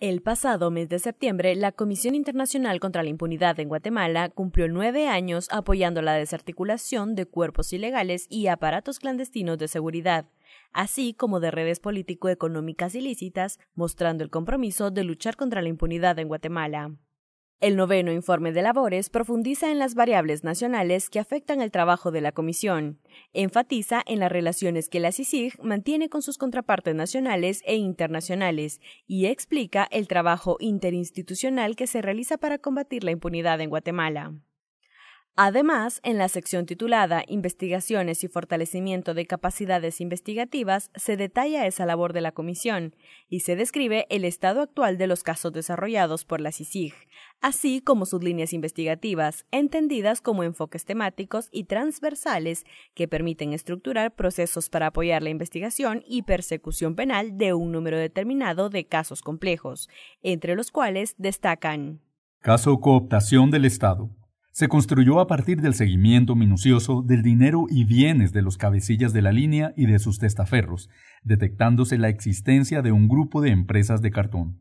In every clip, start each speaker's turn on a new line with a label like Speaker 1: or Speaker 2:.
Speaker 1: El pasado mes de septiembre, la Comisión Internacional contra la Impunidad en Guatemala cumplió nueve años apoyando la desarticulación de cuerpos ilegales y aparatos clandestinos de seguridad, así como de redes político-económicas ilícitas, mostrando el compromiso de luchar contra la impunidad en Guatemala. El noveno informe de labores profundiza en las variables nacionales que afectan el trabajo de la Comisión, enfatiza en las relaciones que la CICIG mantiene con sus contrapartes nacionales e internacionales y explica el trabajo interinstitucional que se realiza para combatir la impunidad en Guatemala. Además, en la sección titulada Investigaciones y fortalecimiento de capacidades investigativas se detalla esa labor de la Comisión y se describe el estado actual de los casos desarrollados por la CICIG, así como sus líneas investigativas, entendidas como enfoques temáticos y transversales que permiten estructurar procesos para apoyar la investigación y persecución penal de un número determinado de casos complejos, entre los cuales destacan
Speaker 2: Caso Cooptación del Estado se construyó a partir del seguimiento minucioso del dinero y bienes de los cabecillas de la línea y de sus testaferros, detectándose la existencia de un grupo de empresas de cartón.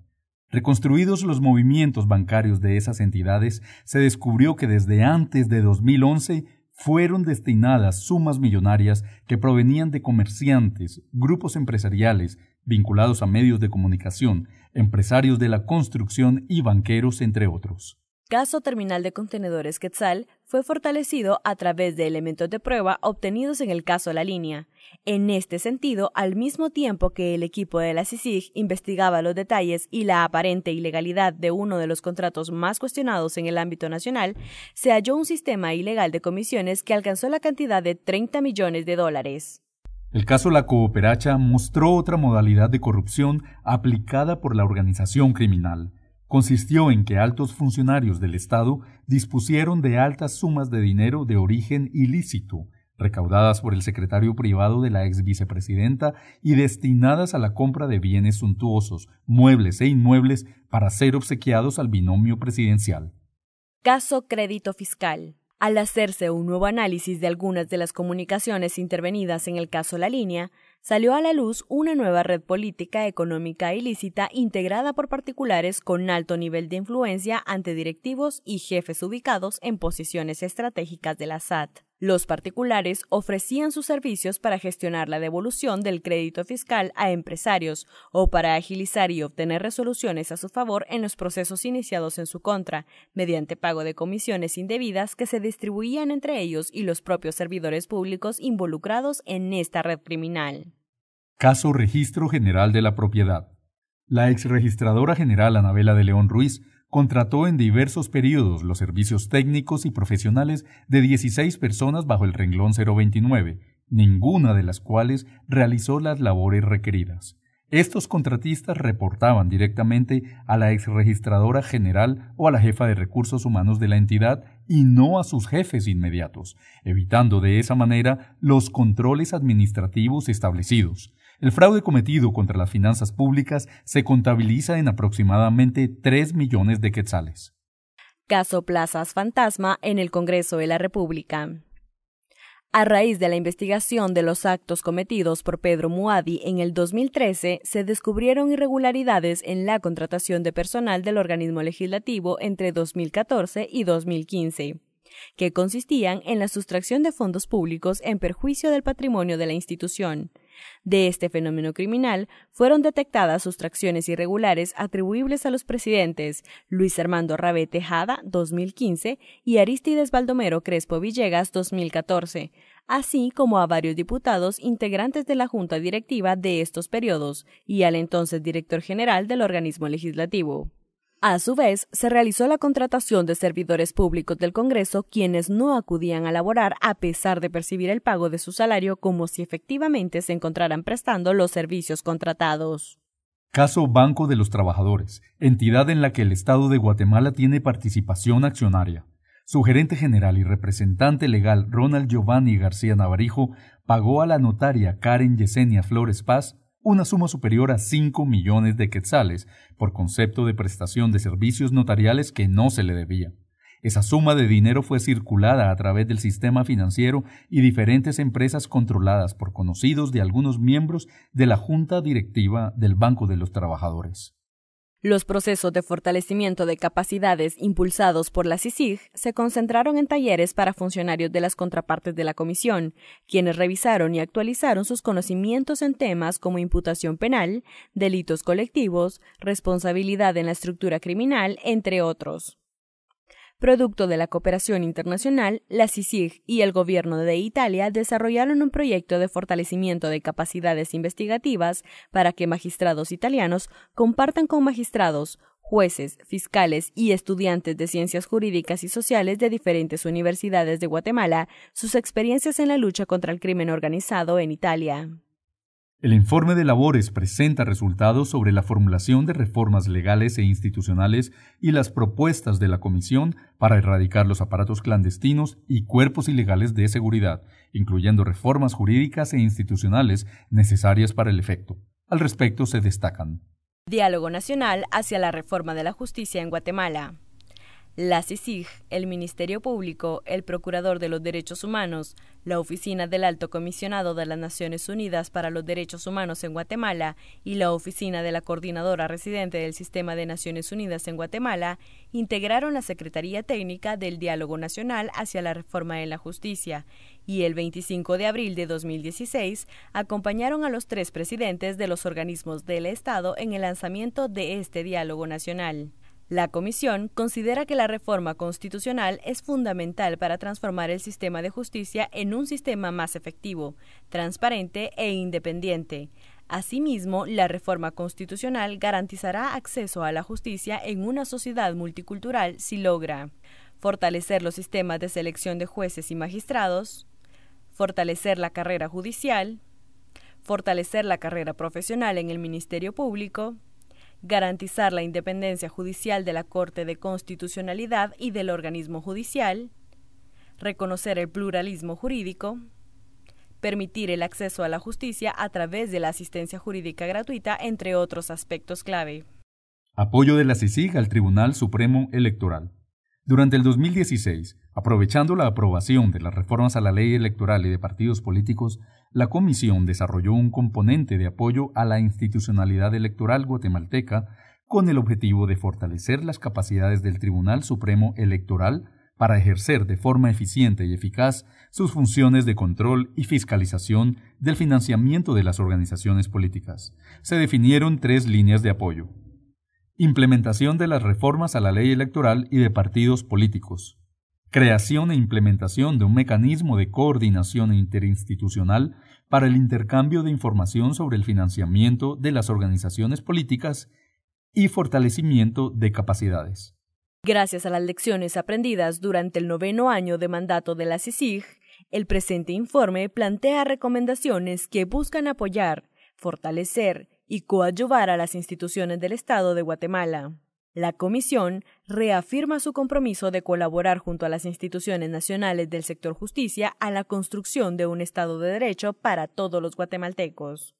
Speaker 2: Reconstruidos los movimientos bancarios de esas entidades, se descubrió que desde antes de 2011 fueron destinadas sumas millonarias que provenían de comerciantes, grupos empresariales vinculados a medios de comunicación, empresarios de la construcción y banqueros, entre otros.
Speaker 1: Caso Terminal de Contenedores Quetzal fue fortalecido a través de elementos de prueba obtenidos en el caso La Línea. En este sentido, al mismo tiempo que el equipo de la CICIG investigaba los detalles y la aparente ilegalidad de uno de los contratos más cuestionados en el ámbito nacional, se halló un sistema ilegal de comisiones que alcanzó la cantidad de 30 millones de dólares.
Speaker 2: El caso La Cooperacha mostró otra modalidad de corrupción aplicada por la organización criminal consistió en que altos funcionarios del Estado dispusieron de altas sumas de dinero de origen ilícito, recaudadas por el secretario privado de la ex vicepresidenta y destinadas a la compra de bienes suntuosos, muebles e inmuebles, para ser obsequiados al binomio presidencial.
Speaker 1: Caso Crédito Fiscal. Al hacerse un nuevo análisis de algunas de las comunicaciones intervenidas en el caso La Línea, salió a la luz una nueva red política económica ilícita integrada por particulares con alto nivel de influencia ante directivos y jefes ubicados en posiciones estratégicas de la SAT. Los particulares ofrecían sus servicios para gestionar la devolución del crédito fiscal a empresarios o para agilizar y obtener resoluciones a su favor en los procesos iniciados en su contra, mediante pago de comisiones indebidas que se distribuían entre ellos y los propios servidores públicos involucrados en esta red criminal.
Speaker 2: Caso Registro General de la Propiedad. La exregistradora general Anabela de León Ruiz contrató en diversos periodos los servicios técnicos y profesionales de 16 personas bajo el renglón 029, ninguna de las cuales realizó las labores requeridas. Estos contratistas reportaban directamente a la exregistradora general o a la jefa de recursos humanos de la entidad y no a sus jefes inmediatos, evitando de esa manera los controles administrativos establecidos. El fraude cometido contra las finanzas públicas se contabiliza en aproximadamente 3 millones de quetzales.
Speaker 1: Caso Plazas Fantasma en el Congreso de la República. A raíz de la investigación de los actos cometidos por Pedro Muadi en el 2013, se descubrieron irregularidades en la contratación de personal del organismo legislativo entre 2014 y 2015 que consistían en la sustracción de fondos públicos en perjuicio del patrimonio de la institución, de este fenómeno criminal fueron detectadas sustracciones irregulares atribuibles a los presidentes Luis Armando Rabé Tejada 2015 y Aristides Baldomero Crespo Villegas 2014, así como a varios diputados integrantes de la Junta Directiva de estos periodos y al entonces director general del organismo legislativo. A su vez, se realizó la contratación de servidores públicos del Congreso quienes no acudían a laborar a pesar de percibir el pago de su salario como si efectivamente se encontraran prestando los servicios contratados.
Speaker 2: Caso Banco de los Trabajadores, entidad en la que el Estado de Guatemala tiene participación accionaria. Su gerente general y representante legal Ronald Giovanni García Navarijo pagó a la notaria Karen Yesenia Flores Paz una suma superior a 5 millones de quetzales por concepto de prestación de servicios notariales que no se le debía. Esa suma de dinero fue circulada a través del sistema financiero y diferentes empresas controladas por conocidos de algunos miembros de la junta directiva del Banco de los Trabajadores.
Speaker 1: Los procesos de fortalecimiento de capacidades impulsados por la CICIG se concentraron en talleres para funcionarios de las contrapartes de la Comisión, quienes revisaron y actualizaron sus conocimientos en temas como imputación penal, delitos colectivos, responsabilidad en la estructura criminal, entre otros. Producto de la cooperación internacional, la CICIG y el gobierno de Italia desarrollaron un proyecto de fortalecimiento de capacidades investigativas para que magistrados italianos compartan con magistrados, jueces, fiscales y estudiantes de ciencias jurídicas y sociales de diferentes universidades de Guatemala sus experiencias en la lucha contra el crimen organizado en Italia.
Speaker 2: El informe de labores presenta resultados sobre la formulación de reformas legales e institucionales y las propuestas de la Comisión para erradicar los aparatos clandestinos y cuerpos ilegales de seguridad, incluyendo reformas jurídicas e institucionales necesarias para el efecto. Al respecto se destacan.
Speaker 1: Diálogo Nacional hacia la reforma de la justicia en Guatemala la CICIG, el Ministerio Público, el Procurador de los Derechos Humanos, la Oficina del Alto Comisionado de las Naciones Unidas para los Derechos Humanos en Guatemala y la Oficina de la Coordinadora Residente del Sistema de Naciones Unidas en Guatemala integraron la Secretaría Técnica del Diálogo Nacional hacia la Reforma en la Justicia y el 25 de abril de 2016 acompañaron a los tres presidentes de los organismos del Estado en el lanzamiento de este diálogo nacional. La comisión considera que la reforma constitucional es fundamental para transformar el sistema de justicia en un sistema más efectivo, transparente e independiente. Asimismo, la reforma constitucional garantizará acceso a la justicia en una sociedad multicultural si logra fortalecer los sistemas de selección de jueces y magistrados, fortalecer la carrera judicial, fortalecer la carrera profesional en el Ministerio Público, garantizar la independencia judicial de la Corte de Constitucionalidad y del organismo judicial, reconocer el pluralismo jurídico, permitir el acceso a la justicia a través de la asistencia jurídica gratuita, entre otros aspectos clave.
Speaker 2: Apoyo de la CICIG al Tribunal Supremo Electoral. Durante el 2016, aprovechando la aprobación de las reformas a la ley electoral y de partidos políticos, la Comisión desarrolló un componente de apoyo a la institucionalidad electoral guatemalteca con el objetivo de fortalecer las capacidades del Tribunal Supremo Electoral para ejercer de forma eficiente y eficaz sus funciones de control y fiscalización del financiamiento de las organizaciones políticas. Se definieron tres líneas de apoyo. Implementación de las reformas a la ley electoral y de partidos políticos. Creación e implementación de un mecanismo de coordinación interinstitucional para el intercambio de información sobre el financiamiento de las organizaciones políticas y fortalecimiento de capacidades.
Speaker 1: Gracias a las lecciones aprendidas durante el noveno año de mandato de la CICIG, el presente informe plantea recomendaciones que buscan apoyar, fortalecer y coadyuvar a las instituciones del Estado de Guatemala. La comisión reafirma su compromiso de colaborar junto a las instituciones nacionales del sector justicia a la construcción de un Estado de Derecho para todos los guatemaltecos.